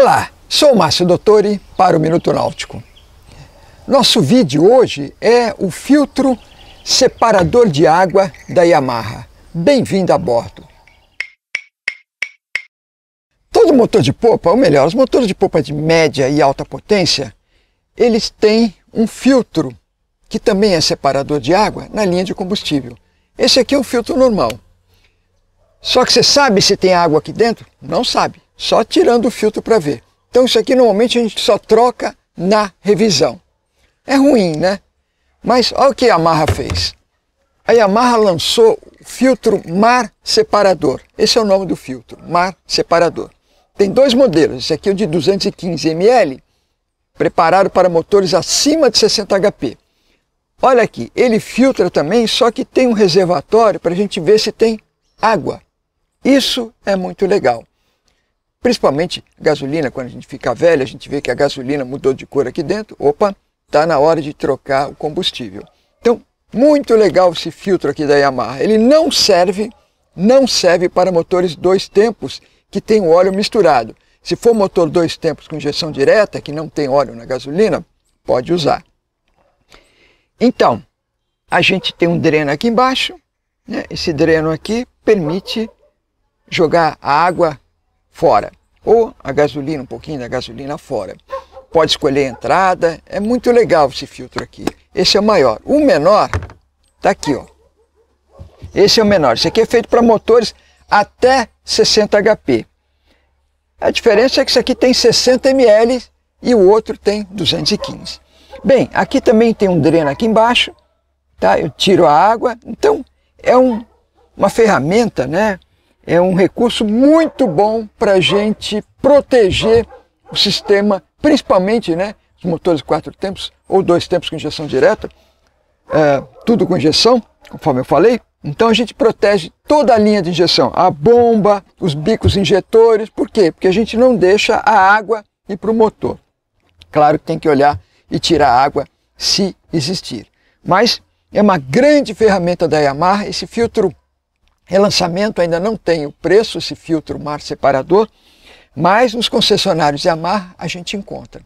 Olá, sou Márcio Dottori para o Minuto Náutico. Nosso vídeo hoje é o filtro separador de água da Yamaha. Bem-vindo a bordo. Todo motor de popa, ou melhor, os motores de popa de média e alta potência, eles têm um filtro que também é separador de água na linha de combustível. Esse aqui é um filtro normal. Só que você sabe se tem água aqui dentro? Não sabe só tirando o filtro para ver. Então isso aqui normalmente a gente só troca na revisão. É ruim, né? Mas olha o que a Yamaha fez. A Yamaha lançou o filtro mar separador. Esse é o nome do filtro, mar separador. Tem dois modelos, esse aqui é o de 215 ml, preparado para motores acima de 60 HP. Olha aqui, ele filtra também, só que tem um reservatório para a gente ver se tem água. Isso é muito legal. Principalmente gasolina, quando a gente fica velho, a gente vê que a gasolina mudou de cor aqui dentro. Opa, está na hora de trocar o combustível. Então, muito legal esse filtro aqui da Yamaha. Ele não serve, não serve para motores dois tempos que tem óleo misturado. Se for motor dois tempos com injeção direta, que não tem óleo na gasolina, pode usar. Então, a gente tem um dreno aqui embaixo. Né? Esse dreno aqui permite jogar a água fora. Ou a gasolina, um pouquinho da gasolina fora. Pode escolher a entrada. É muito legal esse filtro aqui. Esse é o maior. O menor está aqui, ó. Esse é o menor. Esse aqui é feito para motores até 60 HP. A diferença é que esse aqui tem 60 ml e o outro tem 215. Bem, aqui também tem um dreno aqui embaixo, tá? Eu tiro a água. Então, é um, uma ferramenta, né? é um recurso muito bom para a gente proteger o sistema, principalmente né, os motores quatro tempos ou dois tempos com injeção direta, é, tudo com injeção, conforme eu falei. Então a gente protege toda a linha de injeção, a bomba, os bicos injetores, por quê? Porque a gente não deixa a água ir para o motor. Claro que tem que olhar e tirar a água se existir. Mas é uma grande ferramenta da Yamaha esse filtro Relançamento ainda não tem o preço, esse filtro mar separador, mas nos concessionários Yamaha a gente encontra.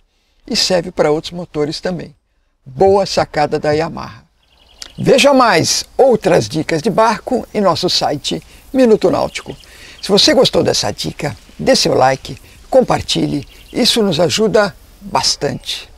E serve para outros motores também. Boa sacada da Yamaha. Veja mais outras dicas de barco em nosso site Minuto Náutico. Se você gostou dessa dica, dê seu like, compartilhe, isso nos ajuda bastante.